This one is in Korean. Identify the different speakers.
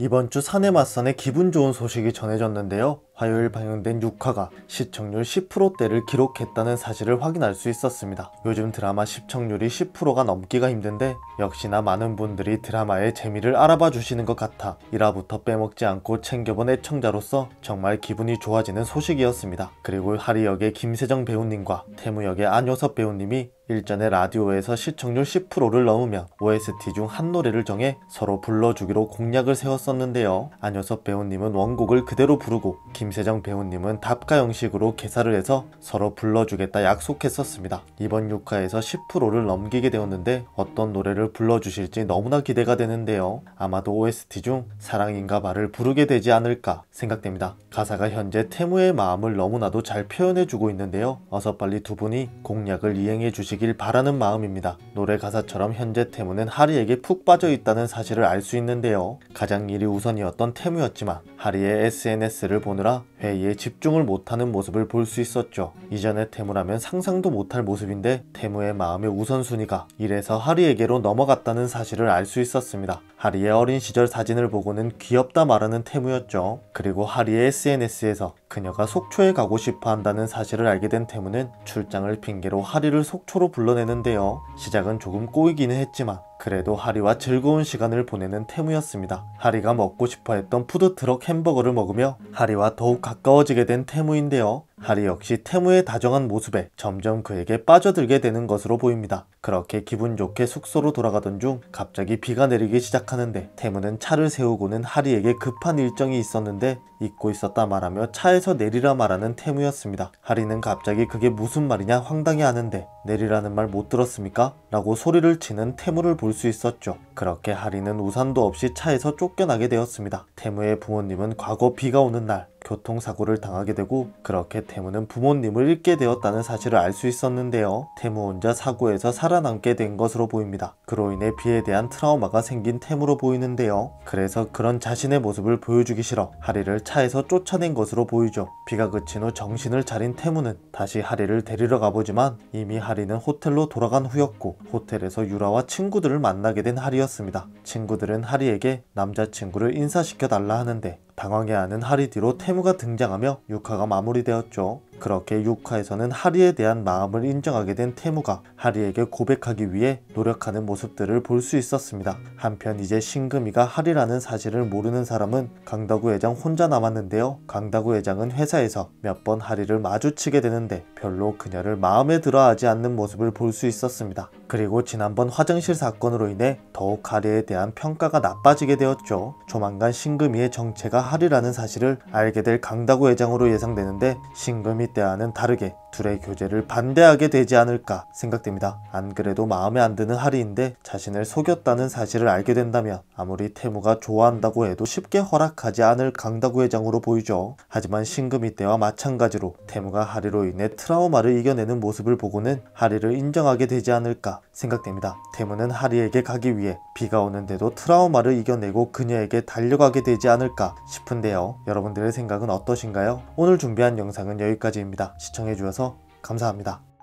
Speaker 1: 이번 주 사내 맞선에 기분 좋은 소식이 전해졌는데요. 화요일 방영된 6화가 시청률 10%대를 기록했다는 사실을 확인할 수 있었습니다. 요즘 드라마 시청률이 10%가 넘기가 힘든데 역시나 많은 분들이 드라마의 재미를 알아봐 주시는 것 같아 1화부터 빼먹지 않고 챙겨본 애청자로서 정말 기분이 좋아지는 소식이었습니다. 그리고 하리 역의 김세정 배우님과 태무 역의 안효섭 배우님이 일전에 라디오에서 시청률 10%를 넘으며 OST 중 한 노래를 정해 서로 불러주기로 공약을 세웠었는데요. 안효섭 배우님은 원곡을 그대로 부르고 김세정 배우님은 답가 형식으로 개사를 해서 서로 불러주겠다 약속했었습니다. 이번 6화에서 10%를 넘기게 되었는데 어떤 노래를 불러주실지 너무나 기대가 되는데요. 아마도 OST 중 사랑인가 바를 부르게 되지 않을까 생각됩니다. 가사가 현재 태무의 마음을 너무나도 잘 표현해주고 있는데요. 어서 빨리 두 분이 공약을 이행해 주시 이루길 바라는 마음입니다. 노래 가사처럼 현재 태무는 하리에게 푹 빠져 있다는 사실을 알 수 있는데요. 가장 일이 우선이었던 태무였지만 하리의 SNS를 보느라 배에 집중을 못하는 모습을 볼 수 있었죠. 이전에 태무라면 상상도 못할 모습인데 태무의 마음의 우선순위가 이래서 하리에게로 넘어갔다는 사실을 알 수 있었습니다. 하리의 어린 시절 사진을 보고는 귀엽다 말하는 태무였죠. 그리고 하리의 SNS에서 그녀가 속초에 가고 싶어 한다는 사실을 알게 된 태무는 출장을 핑계로 하리를 속초로 불러내는데요. 시작은 조금 꼬이기는 했지만 그래도 하리와 즐거운 시간을 보내는 태무였습니다. 하리가 먹고 싶어 했던 푸드트럭 햄버거를 먹으며 하리와 더욱 가까워지게 된 태무인데요. 하리 역시 태무의 다정한 모습에 점점 그에게 빠져들게 되는 것으로 보입니다. 그렇게 기분 좋게 숙소로 돌아가던 중 갑자기 비가 내리기 시작하는데 태무는 차를 세우고는 하리에게 급한 일정이 있었는데 잊고 있었다 말하며 차에서 내리라 말하는 태무였습니다. 하리는 갑자기 그게 무슨 말이냐 황당해하는데 내리라는 말 못 들었습니까? 라고 소리를 치는 태무를 볼 수 있었죠. 그렇게 하리는 우산도 없이 차에서 쫓겨나게 되었습니다. 태무의 부모님은 과거 비가 오는 날 교통사고를 당하게 되고 그렇게 태무는 부모님을 잃게 되었다는 사실을 알 수 있었는데요. 태무 혼자 사고에서 살아남게 된 것으로 보입니다. 그로 인해 비에 대한 트라우마가 생긴 태무로 보이는데요. 그래서 그런 자신의 모습을 보여주기 싫어 하리를 차에서 쫓아낸 것으로 보이죠. 비가 그친 후 정신을 차린 태무는 다시 하리를 데리러 가보지만 이미 하리는 호텔로 돌아간 후였고 호텔에서 유라와 친구들을 만나게 된 하리였습니다. 친구들은 하리에게 남자친구를 인사시켜달라 하는데 방황해 하는 하리디로 테무가 등장하며 6화가 마무리되었죠. 그렇게 6화에서는 하리에 대한 마음을 인정하게 된 태무가 하리에게 고백하기 위해 노력하는 모습들을 볼 수 있었습니다. 한편 이제 신금이가 하리라는 사실을 모르는 사람은 강다구 회장 혼자 남았는데요. 강다구 회장은 회사에서 몇 번 하리를 마주치게 되는데 별로 그녀를 마음에 들어하지 않는 모습을 볼 수 있었습니다. 그리고 지난번 화장실 사건으로 인해 더욱 하리에 대한 평가가 나빠지게 되었죠. 조만간 신금이의 정체가 하리라는 사실을 알게 될 강다구 회장으로 예상되는데 신금이 남미 때와는 다르게 둘의 교제를 반대하게 되지 않을까 생각됩니다. 안 그래도 마음에 안 드는 하리인데 자신을 속였다는 사실을 알게 된다면 아무리 태무가 좋아한다고 해도 쉽게 허락하지 않을 강다구 회장으로 보이죠. 하지만 신금이 때와 마찬가지로 태무가 하리로 인해 트라우마를 이겨내는 모습을 보고는 하리를 인정하게 되지 않을까 생각됩니다. 태무는 하리에게 가기 위해 비가 오는데도 트라우마를 이겨내고 그녀에게 달려가게 되지 않을까 싶은데요. 여러분들의 생각은 어떠신가요? 오늘 준비한 영상은 여기까지입니다. 시청해주셔서 감사합니다.